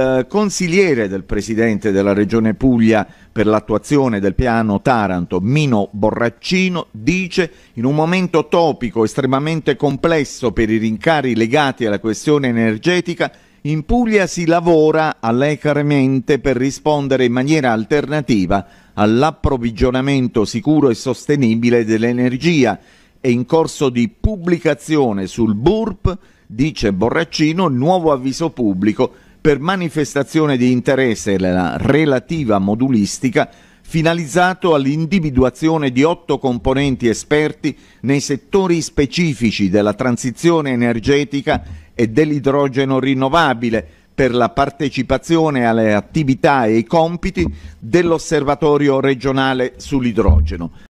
eh, consigliere del presidente della regione Puglia per l'attuazione del piano Taranto, Mino Borraccino, dice in un momento topico estremamente complesso per i rincari legati alla questione energetica, in Puglia si lavora allegramente per rispondere in maniera alternativa all'approvvigionamento sicuro e sostenibile dell'energia è in corso di pubblicazione sul BURP, dice Borraccino, il nuovo avviso pubblico per manifestazione di interesse nella relativa modulistica finalizzato all'individuazione di otto componenti esperti nei settori specifici della transizione energetica e dell'idrogeno rinnovabile per la partecipazione alle attività e ai compiti dell'osservatorio regionale sull'idrogeno.